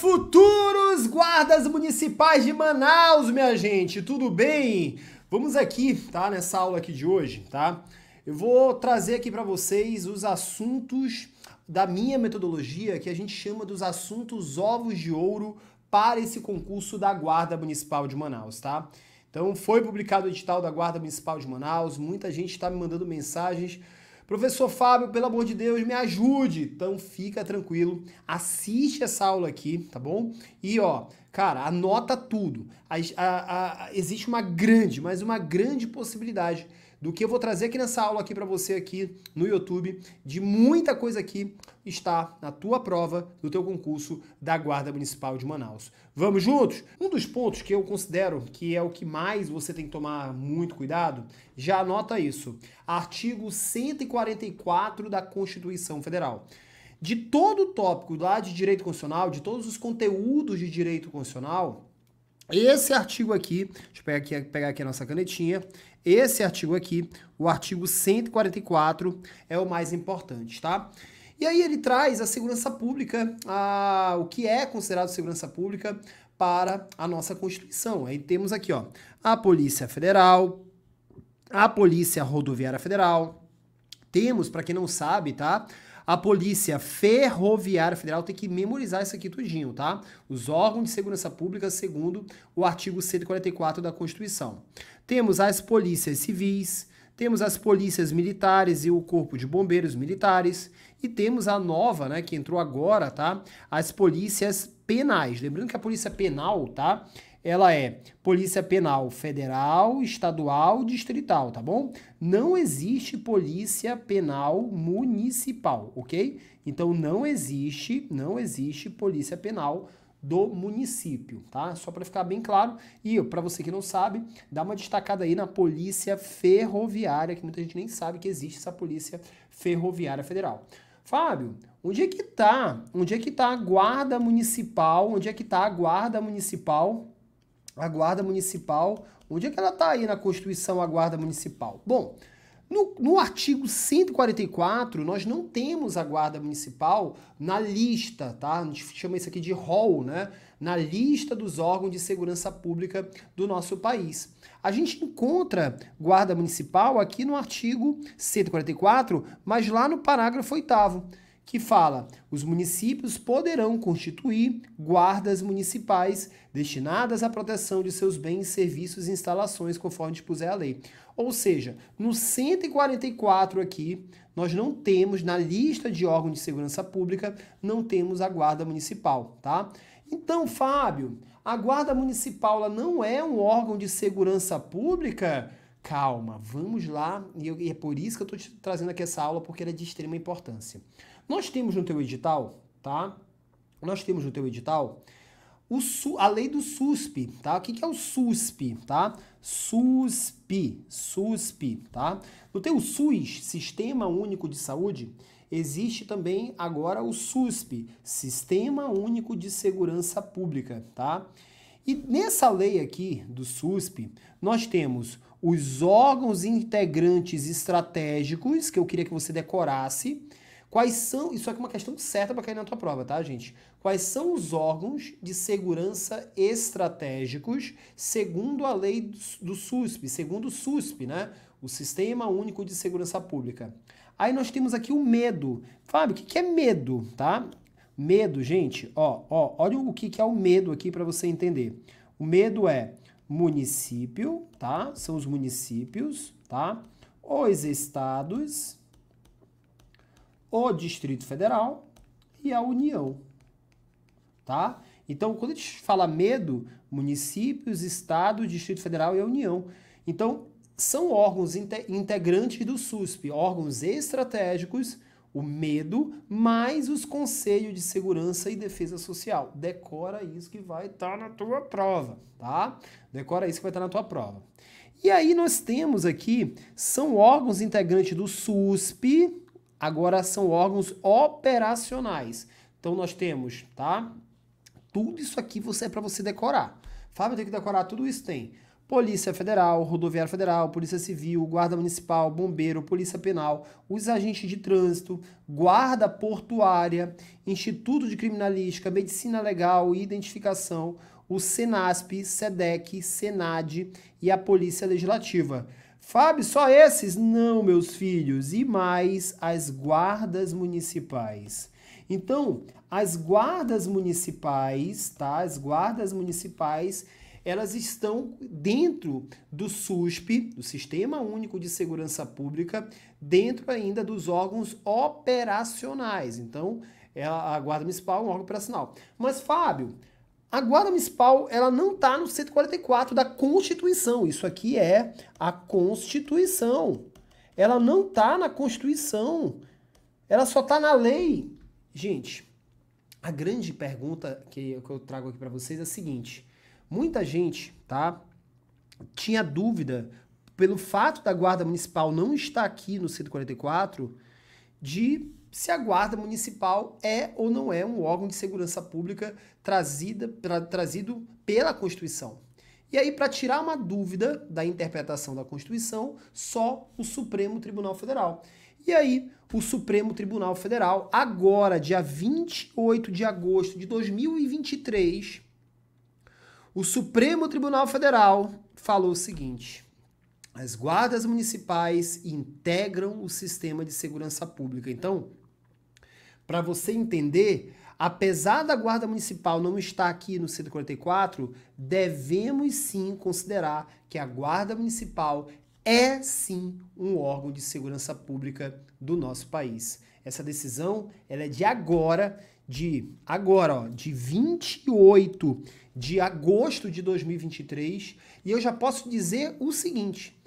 futuros guardas municipais de Manaus, minha gente, tudo bem? Vamos aqui, tá, nessa aula aqui de hoje, tá? Eu vou trazer aqui para vocês os assuntos da minha metodologia que a gente chama dos assuntos ovos de ouro para esse concurso da Guarda Municipal de Manaus, tá? Então, foi publicado o edital da Guarda Municipal de Manaus, muita gente está me mandando mensagens Professor Fábio, pelo amor de Deus, me ajude. Então fica tranquilo, assiste essa aula aqui, tá bom? E ó, cara, anota tudo. A, a, a, existe uma grande, mas uma grande possibilidade do que eu vou trazer aqui nessa aula aqui para você aqui no YouTube, de muita coisa que está na tua prova do teu concurso da Guarda Municipal de Manaus. Vamos juntos? Um dos pontos que eu considero que é o que mais você tem que tomar muito cuidado, já anota isso. Artigo 144 da Constituição Federal de todo o tópico lá de direito constitucional, de todos os conteúdos de direito constitucional, esse artigo aqui, deixa eu pegar aqui, pegar aqui a nossa canetinha. Esse artigo aqui, o artigo 144, é o mais importante, tá? E aí ele traz a segurança pública, a, o que é considerado segurança pública para a nossa Constituição. Aí temos aqui, ó, a Polícia Federal, a Polícia Rodoviária Federal. Temos, para quem não sabe, tá? A Polícia Ferroviária Federal tem que memorizar isso aqui tudinho, tá? Os órgãos de segurança pública, segundo o artigo 144 da Constituição. Temos as polícias civis, temos as polícias militares e o corpo de bombeiros militares e temos a nova, né, que entrou agora, tá? As polícias penais. Lembrando que a polícia penal, tá? ela é Polícia Penal Federal, Estadual, Distrital, tá bom? Não existe Polícia Penal Municipal, ok? Então não existe, não existe Polícia Penal do município, tá? Só para ficar bem claro. E para você que não sabe, dá uma destacada aí na Polícia Ferroviária, que muita gente nem sabe que existe essa Polícia Ferroviária Federal. Fábio, onde é que tá? Onde é que tá a guarda municipal? Onde é que tá a guarda municipal a guarda municipal, onde é que ela está aí na Constituição, a guarda municipal? Bom, no, no, artigo 144, nós não temos a guarda municipal na lista, tá? A gente chama isso aqui de rol, né? Na lista dos órgãos de segurança pública do nosso país. A gente encontra guarda municipal aqui no artigo 144, mas lá no parágrafo 8 que fala: os municípios poderão constituir guardas municipais destinadas à proteção de seus bens, serviços e instalações, conforme dispuser a lei. Ou seja, no 144 aqui, nós não temos, na lista de órgãos de segurança pública, não temos a guarda municipal, tá? Então, Fábio, a guarda municipal não é um órgão de segurança pública? Calma, vamos lá, e, eu, e é por isso que eu estou trazendo aqui essa aula, porque ela é de extrema importância. Nós temos no teu edital, tá? Nós temos no teu edital Su, a lei do SUSP, tá? O que, que é o SUSP, tá? SUSP, SUSP, tá? No teu SUS, Sistema Único de Saúde, existe também agora o SUSP, Sistema Único de Segurança Pública, tá? E nessa lei aqui do SUSP, nós temos os órgãos integrantes estratégicos, que eu queria que você decorasse, Quais são, isso aqui é uma questão certa para cair na tua prova, tá, gente? Quais são os órgãos de segurança estratégicos segundo a lei do SUSP, segundo o SUSP, né? O Sistema Único de Segurança Pública. Aí nós temos aqui o medo. Fábio, o que, é medo, tá? Medo, gente, ó, ó, olha o que, que é o medo aqui para você entender. O medo é município, tá? São os municípios, tá? Os estados, o Distrito Federal e a União. Tá? Então, quando a gente fala medo, municípios, Estado, Distrito Federal e a União. Então, são órgãos integrantes do SUSP, órgãos estratégicos, o medo, mais os conselhos de segurança e defesa social. Decora isso que vai estar tá na tua prova, tá? Decora isso que vai estar tá na tua prova. E aí nós temos aqui, são órgãos integrantes do SUSP, Agora são órgãos operacionais. Então nós temos, tá? Tudo isso aqui você é para você decorar. Fábio tem que decorar tudo isso tem. Polícia Federal, Rodoviária Federal, Polícia Civil, Guarda Municipal, Bombeiro, Polícia Penal, os agentes de trânsito, Guarda Portuária, Instituto de Criminalística, Medicina Legal e Identificação, o SENASP, SEDEC, SENAD e a Polícia Legislativa. Fábio, só esses? Não, meus filhos, e mais as guardas municipais. Então, as guardas municipais, tá? As guardas municipais, elas estão dentro do SUSP, do Sistema Único de Segurança Pública, dentro ainda dos órgãos operacionais. Então, é a Guarda Municipal é um órgão operacional. Mas, Fábio, a guarda municipal, ela não está no 144 da Constituição. Isso aqui é a Constituição. Ela não está na Constituição. Ela só está na lei. Gente, a grande pergunta que eu trago aqui para vocês é a seguinte: muita gente, tá, tinha dúvida pelo fato da guarda municipal não estar aqui no 144 de se a guarda municipal é ou não é um órgão de segurança pública trazida, pra, trazido pela Constituição. E aí, para tirar uma dúvida da interpretação da Constituição, só o Supremo Tribunal Federal. E aí, o Supremo Tribunal Federal, agora, dia 28 de agosto de 2023, o Supremo Tribunal Federal falou o seguinte. As guardas municipais integram o sistema de segurança pública. Então, para você entender, apesar da guarda municipal não estar aqui no 144, devemos sim considerar que a guarda municipal é sim um órgão de segurança pública do nosso país. Essa decisão, ela é de agora, de agora, ó, de 28 de agosto de 2023, e eu já posso dizer o seguinte: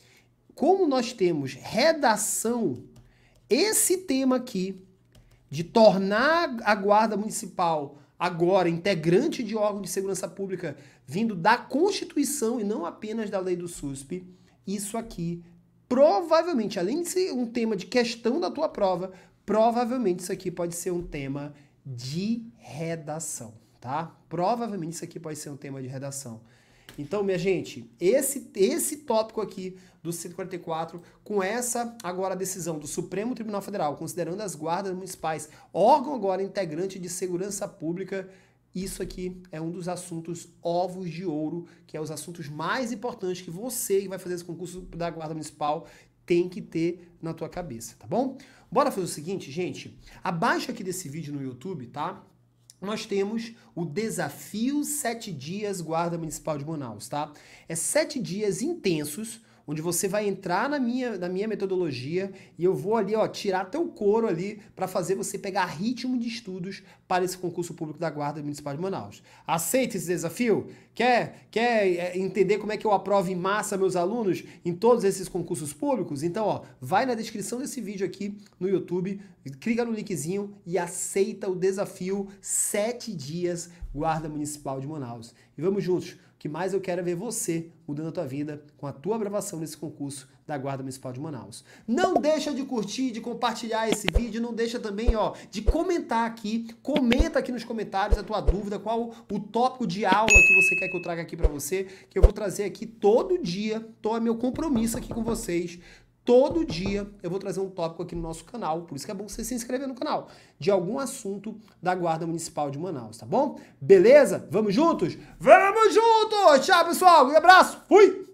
como nós temos redação, esse tema aqui de tornar a guarda municipal agora integrante de órgão de segurança pública vindo da Constituição e não apenas da lei do SUSP, isso aqui provavelmente, além de ser um tema de questão da tua prova, provavelmente isso aqui pode ser um tema de redação, tá? Provavelmente isso aqui pode ser um tema de redação. Então, minha gente, esse, esse tópico aqui do 144, com essa agora decisão do Supremo Tribunal Federal, considerando as guardas municipais, órgão agora integrante de segurança pública, isso aqui é um dos assuntos ovos de ouro, que é os assuntos mais importantes que você que vai fazer esse concurso da Guarda Municipal tem que ter na tua cabeça, tá bom? Bora fazer o seguinte, gente. abaixo aqui desse vídeo no YouTube, tá? nós temos o desafio sete dias Guarda Municipal de Manaus, tá? É sete dias intensos onde você vai entrar na minha, na minha metodologia e eu vou ali, ó, tirar teu couro ali para fazer você pegar ritmo de estudos para esse concurso público da Guarda Municipal de Manaus. Aceita esse desafio? Quer, quer é, entender como é que eu aprovo em massa meus alunos em todos esses concursos públicos? Então, ó, vai na descrição desse vídeo aqui no YouTube, clica no linkzinho e aceita o desafio 7 dias Guarda Municipal de Manaus. E vamos juntos, o que mais eu quero é ver você mudando a tua vida com a tua aprovação participação nesse concurso da Guarda Municipal de Manaus. Não deixa de curtir, de compartilhar esse vídeo, não deixa também, ó, de comentar aqui, comenta aqui nos comentários a tua dúvida, qual o tópico de aula que você quer que eu traga aqui para você, que eu vou trazer aqui todo dia, tô é meu compromisso aqui com vocês, Todo dia eu vou trazer um tópico aqui no nosso canal, por isso que é bom você se inscrever no canal, de algum assunto da Guarda Municipal de Manaus, tá bom? Beleza? Vamos juntos? Vamos juntos! Tchau, pessoal! Um abraço! Fui!